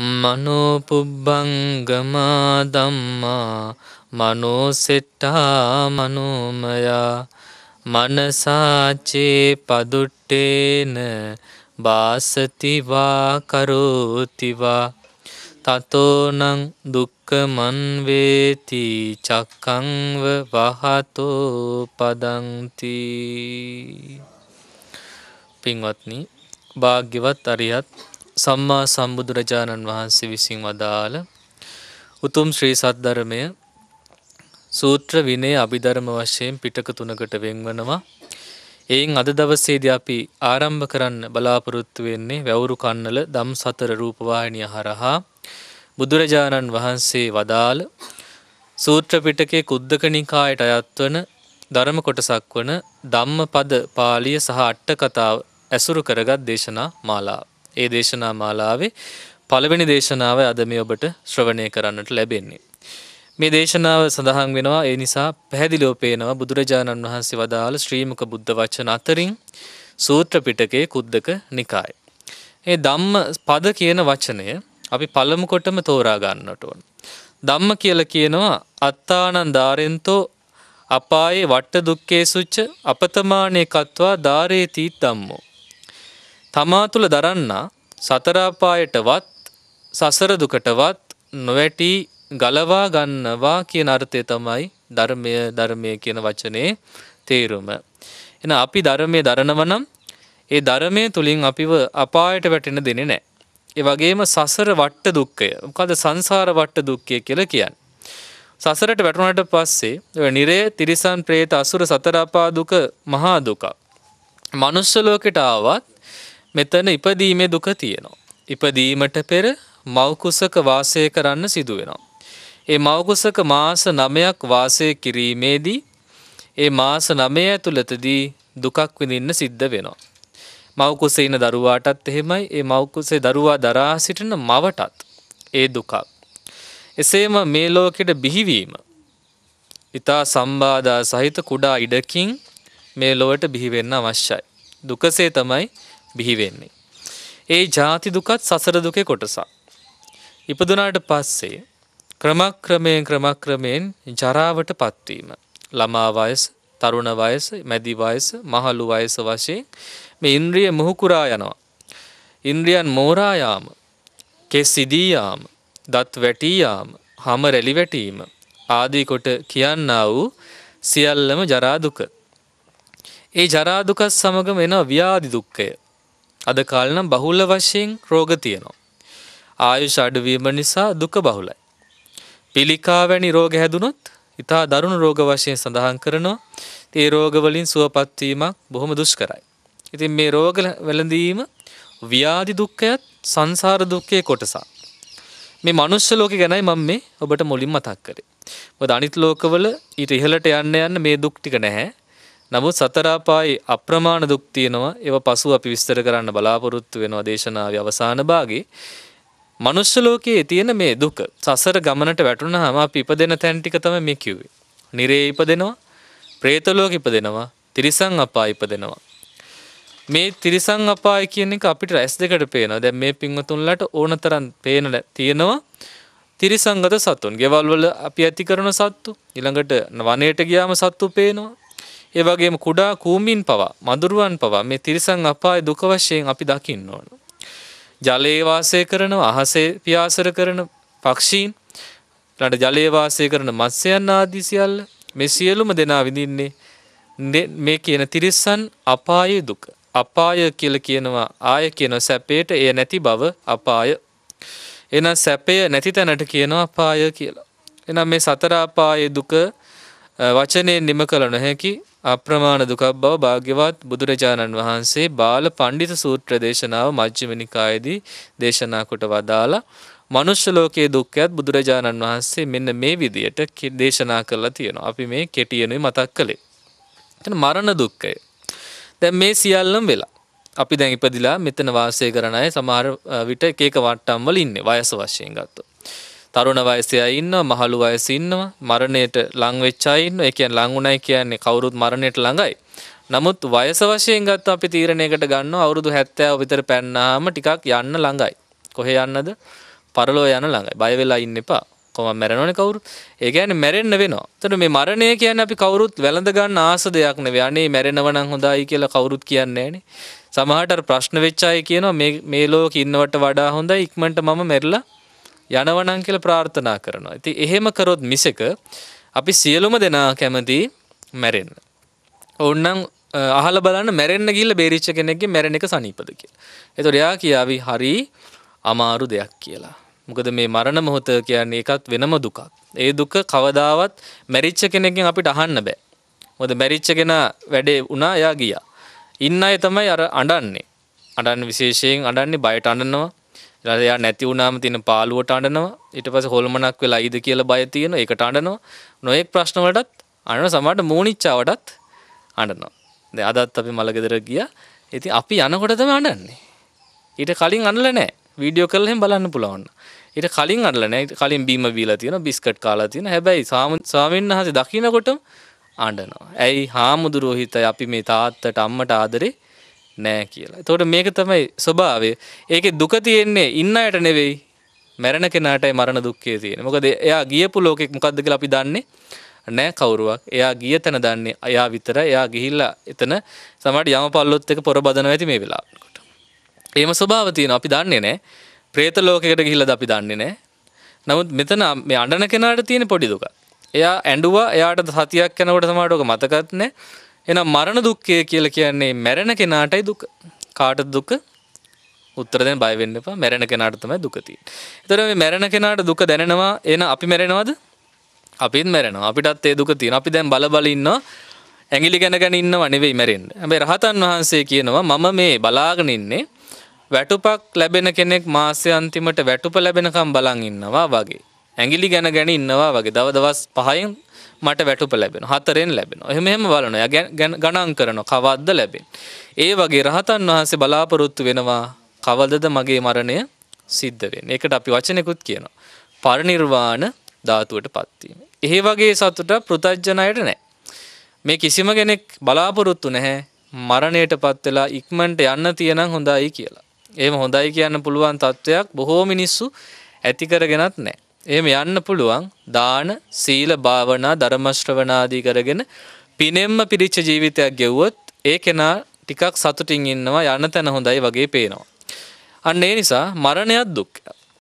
මනෝපුබ්බංගමා දම්මා මනෝසෙට්ටා මනෝමයා මනසාචේ පදුට්ටේන බාසතිවා කරෝතිවා තතෝනං දුක්කමන්වේති චක්කංව වහතෝ පදංති පින්වත්නි භාග්‍යවත් අරියත් සම්මා සම්බුදුරජාණන් වහන්සේ විසින් වදාළ උතුම් ශ්‍රී සද්ධර්මය සූත්‍ර විනේ අභිධර්ම වශයෙන් පිටක තුනකට වෙන්වනවා. එයින් අද දවසේදී අපි ආරම්භ කරන්න බලාපොරොත්තු වෙන්නේ වැවුරු කන්නල දම් සතර රූපවාහිනිය හරහා බුදුරජාණන් වහන්සේ වදාළ සූත්‍ර පිටකේ කුද්දක නිකායට අයත් වන ධර්ම කොටසක් වන ධම්මපද පාළිය සහ අට්ඨ කතාව ඇසුරු කරගත් දේශනා මාලාව ඒ දේශනා මාලාවේ පළවෙනි දේශනාව අද මේ ඔබට ශ්‍රවණය කරන්නට ලැබෙන්නේ. මේ දේශනාව සඳහන් වෙනවා ඒ නිසා පැහැදිලිව පේනවා බුදුරජාණන් වහන්සේ වදාළ ශ්‍රීමක බුද්ධ වචන අතරින් සූත්‍ර පිටකයේ කුද්දක නිකාය. ඒ ධම්ම පද කියන වචනය අපි පළමු කොටම තෝරා ගන්නට ඕන. ධම්ම කියලා කියනවා අත්තානං ධාරෙන්තෝ අපායේ වට දුක්කේ සුච්ච අපතමානේ කත්වා ධාරේති ධම්මෝ තමා තුළ දරන්නා සතරාපායටවත් සසර දුකටවත් නොවැටි ගලවා ගන්නවා කියන අර්ථය තමයි ධර්මය ධර්මය කියන වචනේ තේරුම. එන අපි ධර්මය දරනවනම් ඒ ධර්මය තුළින් අපිව අපායට වැටෙන දෙනෙ නෑ. ඒ වගේම සසර වට්ට දුක්කය මොකද සංසාර වට්ට දුක්කය කියලා කියන්න. සසරට වැටුණට පස්සේ නිරේ තිරිසන් ප්‍රේත අසුර සතරාපා දුක මහා දුකක්. මනුස්ස ලෝකෙට ආවත් මෙතන ඉපදීමේ දුක තියෙනවා. ඉපදීමට පෙර මෞකුසක වාසය කරන්න සිදු වෙනවා. ඒ මෞකුසක මාස 9ක් වාසය කිරීමේදී ඒ මාස 9 ඇතුළතදී දුකක් විඳින්න සිද්ධ වෙනවා. මෞකුසේ ඉන දරුවාටත් එහෙමයි ඒ මෞකුසේ දරුවා දරා සිටින මවටත් ඒ දුකක්. එසේම මේ ලෝකෙට බිහිවීම ඊතා සම්බාධා සහිත කුඩා ඉඩකින් මේ ලොවට බිහිවෙන්න අවශ්‍යයි. දුකසේ තමයි බිහිවෙන්නේ. ඒ ජාති දුකත් සසර දුකේ කොටසක්. ඉපදුනාට පස්සේ ක්‍රමක්‍රමයෙන් ක්‍රමක්‍රමයෙන් ජරාවට පත්වීම. ළමා වයස, තරුණ වයස, මැදි වයස, මහලු වයස වශයෙන් මේ ඉන්ද්‍රිය මොහුකුරා යනවා. ඉන්ද්‍රියන් මෝරා යාම, කෙස් ඉදී යාම, දත් වැටී යාම, හම රැලි වැටීම ආදී කොට කියන්නා වූ සියල්ලම ජරා දුක. ඒ ජරා දුකත් සමගම එන ව්‍යාධි දුක්ඛය. අද කාලනම් බහුල වශයෙන් රෝග තියෙනවා. ආයුෂ අඩුවීම නිසා දුක බහුලයි. පිළිකා වැනි රෝග හැදුනොත් ඉතා දරුණු රෝග වශයෙන් සඳහන් කරනවා. ඒ රෝගවලින් සුවපත් වීමක් බොහොම දුෂ්කරයි. ඉතින් මේ රෝග වැළඳීම ව්‍යාධි දුක්ඛයත් සංසාර දුක්ඛයේ කොටසක්. මේ මනුෂ්‍ය ලෝකෙ ගැනයි මම මේ ඔබට මුලින් මතක් කරේ. මොකද අනිත් ලෝකවල ඊට ඉහළට යන්න යන්න මේ දුක් ටික නැහැ. නමුත් සතර අපායේ අප්‍රමාණ දුක් තියෙනවා. ඒව පසු අපි විස්තර කරන්න බලාපොරොත්තු වෙනවා දේශනාවේ අවසාන භාගයේ. මනුෂ්‍ය ලෝකයේ තියෙන මේ දුක සසර ගමනට වැටුණාම අපි ඉපදෙන තැන් ටික තමයි මේ කිව්වේ. නිරේ ඉපදෙනවා, പ്രേත ලෝකෙ ඉපදෙනවා, තිරිසන් අපාය ඉපදෙනවා. මේ තිරිසන් අපාය කියන එක අපිට රැස් දෙකට පේනවා. දැන් මේ පින්වතුන්ලට ඕනතරම් පේන තියෙනවා. තිරිසංගත සතුන්. ගෙවල් වල අපි ඇති කරන සත්තු, ඊළඟට වනයේට ගියාම සත්තු පේනවා. ඒ වගේම කුඩා කූඹින් පවා මදුරුවන් පවා මේ තිරිසන් අපාය දුක වශයෙන් අපි දකින්න ඕන. ජලයේ වාසය කරන අහසේ පියාසර කරන පක්ෂීන් ඊළඟ ජලයේ වාසය කරන මත්ස්‍යයන් ආදී සියල්ල මේ සියලුම දෙනා විඳින්නේ මේ කියන තිරිසන් අපායේ දුක. අපාය කියලා කියනවා ආය කියන සැපේට එය නැති බව අපාය. එහෙනම් සැපය නැති තැනට කියනවා අපාය කියලා. එහෙනම් මේ සතර අපායේ දුක වචනයෙන් නිම කළ නොහැකි අප්‍රමාණ දුකක් බව භාග්‍යවත් බුදුරජාණන් වහන්සේ බාල පණ්ඩිත සූත්‍ර දේශනාව මජ්ක්‍ධිම නිකායේදී දේශනා කොට වදාලා මනුෂ්‍ය ලෝකයේ දුක්ඛයත් බුදුරජාණන් වහන්සේ මෙන්න මේ විදියට දේශනා කරලා තියෙනවා. අපි මේ කෙටියෙනුයි මතක් කළේ. එතන මරණ දුක්ඛය. දැන් මේ සියල්ලම වෙලා අපි දැන් ඉපදිලා මෙතන වාසය කරන අය සමහර විට එක එක වට්ටම් වල ඉන්නේ වයස වශයෙන් ගත්තොත්. තරුණ වයසේ අය ඉන්නවා, මහලු වයසේ ඉන්නවා, මරණයට ලං වෙච්ච අය ඉන්නවා. ඒ කියන්නේ ලඟුණයි කියන්නේ කවුරුත් මරණයට ළඟයි. නමුත් වයස වශයෙන් ගත්ත අපි තීරණයකට ගන්නවා අවුරුදු 70 විතර පැන්නාම ටිකක් යන්න ළඟයි. කොහේ යන්නද? පරලෝ යන ළඟයි. බය වෙලා ඉන්න එපා. කොහොම මැරෙනවනේ කවුරු. ඒ කියන්නේ මැරෙන්න වෙනවා. එතන මේ මරණය කියන්නේ අපි කවුරුත් වැළඳ ගන්න ආස දෙයක් නෙවෙයි. අනේ මැරෙනව නම් හොඳයි කියලා කවුරුත් කියන්නේ නැහනේ. සමහරට ප්‍රශ්න වෙච්ච අය කියනවා මේ මේ ලෝකෙ ඉන්නවට වඩා හොඳයි ඉක්මනට මම මැරිලා යනවනම් කියලා ප්‍රාර්ථනා කරනවා. ඉතින් එහෙම කරොත් මිසක අපි සියලුම දෙනා කැමති මැරෙන්න. ඕන්නම් අහල බලන්න මැරෙන්න ගිල්ල බේරිච්ච කෙනෙක්ගේ මැරෙන එක සනීපද කියලා. එතකොට එයා කියාවි හරි අමාරු දෙයක් කියලා. මොකද මේ මරණ මොහොත කියන්නේ එකත් වෙනම දුකක්. ඒ දුක කවදාවත් මැරිච්ච කෙනෙක්ගෙන් අපිට අහන්න බෑ. මොකද මැරිච්ච කෙනා වැඩේ වුණා එයා ගියා. ඉන්න අය තමයි අර අඬන්නේ. අඩන් විශේෂයෙන් අඩන්නේ බයට අඩනවා ඊට එයා නැති වුණාම තියෙන පාළුවට අඬනවා ඊට පස්සේ හොල්මනක් වෙලා ඉද කියලා බය තියෙන ඒකට අඬනවා නොඑක් ප්‍රශ්න වලටත් අඬන සමහරට මූණිච්චාවටත් අඬනවා දැන් අදත් අපි මලගෙදර ගියා ඉතින් අපි යනකොට තමයි අඬන්නේ ඊට කලින් අඬලා නැහැ වීඩියෝ කරලා එහෙම බලන්න පුළුවන් ඊට කලින් අඬලා නැහැ කලින් බීම බීලා තියෙනවා බිස්කට් කාලා තියෙනවා හැබැයි ස්වාමීන් වහන්සේ දකින්නකොටම අඬනවා ඇයි හාමුදුරුවෝ හිතයි අපි මේ තාත්තට අම්මට ආදරේ නෑ කියලා. තෝට මේක තමයි ස්වභාවය ඒක දුක තියෙන්නේ ඉන්න අයට නෙවෙයි මැරණ කෙනාටයි මරණ දුක්කේ තියෙන මොකද එයා ගියපු ලෝකෙක් මොකක්ද කියලා අපි දන්නේ නෑ කවුරුවක් එයා ගිය තැන දන්නේ අයා විතර එයා ගිහිල්ලා එතන සමට යම පල්ලොත් එක පොර බදන ඇති මේ වෙලාවට. ඒම ස්වභාව තියෙන අපි දන්නේ නෑ ප්‍රේත ලෝකෙකට ගිහිල්ලා අපි දන්නේ නෑ. නමුත් මෙතන මේ අඬන කෙනාට තියෙන පොඩි දුක. එයා ඇඬුවා එයාට සතියක් යනකොට සමහරට ඔක මතකත් නෑ. එනම් මරණ දුක්ඛය කියලා කියන්නේ මැරෙන කෙනාටයි දුක. කාටද දුක? උත්තර දෙන්න බය වෙන්න එපා. මැරෙන කෙනාට තමයි දුක තියෙන්නේ. ඒතර මේ මැරෙන කෙනාට දුක දැනෙනවා. එන අපි මැරෙනවද? අපිත් මැරෙනවා. අපිටත් ඒ දුක තියෙනවා. අපි දැන් බල බල ඉන්නවා. ඇඟිලි ගැනගෙන ඉන්නව නෙවෙයි මැරෙන්න. හැබැයි රහතන් වහන්සේ කියනවා මම මේ බලාගෙන ඉන්නේ වැටුපක් ලැබෙන කෙනෙක් මාසය අන්තිමට වැටුප ලැබෙනකම් බලන් ඉන්නවා වගේ. ඇඟිලි ගැන ගැන ඉන්නවා වගේ දව දවස් පහයෙන් මට වැටුප ලැබෙන හතරෙන් ලැබෙන එහෙම එහෙම බලන ගණන් කරන කවද්ද ලැබෙන. ඒ වගේ රහතන් වහන්සේ බලාපොරොත්තු වෙනවා කවදද මගේ මරණය සිද්ධ වෙන එකට අපි වචනෙකුත් කියනවා. පරිනිර්වාණ ධාතුවට පත්වීම. එහෙ වගේ සතුට පෘතජ්ජනයට නෑ. මේ කිසිම කෙනෙක් බලාපොරොත්තු නැහැ මරණයට පත් වෙලා ඉක්මනට යන්න තියෙනම් හොඳයි කියලා. එහෙම හොඳයි කියන්න පුළුවන් තත්වයක් බොහෝ මිනිස්සු ඇති කරගෙනත් නැහැ. එහෙම යන්න පුළුවන් දාන සීල භාවනා ධර්මශ්‍රවණාදී කරගෙන පිනෙම්ම පිරිච්ච ජීවිතයක් ගෙව්වොත් ඒ කෙනා ටිකක් සතුටින් ඉන්නවා යන තැන හොඳයි වගේ පේනවා. අන්න ඒ නිසා මරණයත් දුක්ඛයක්.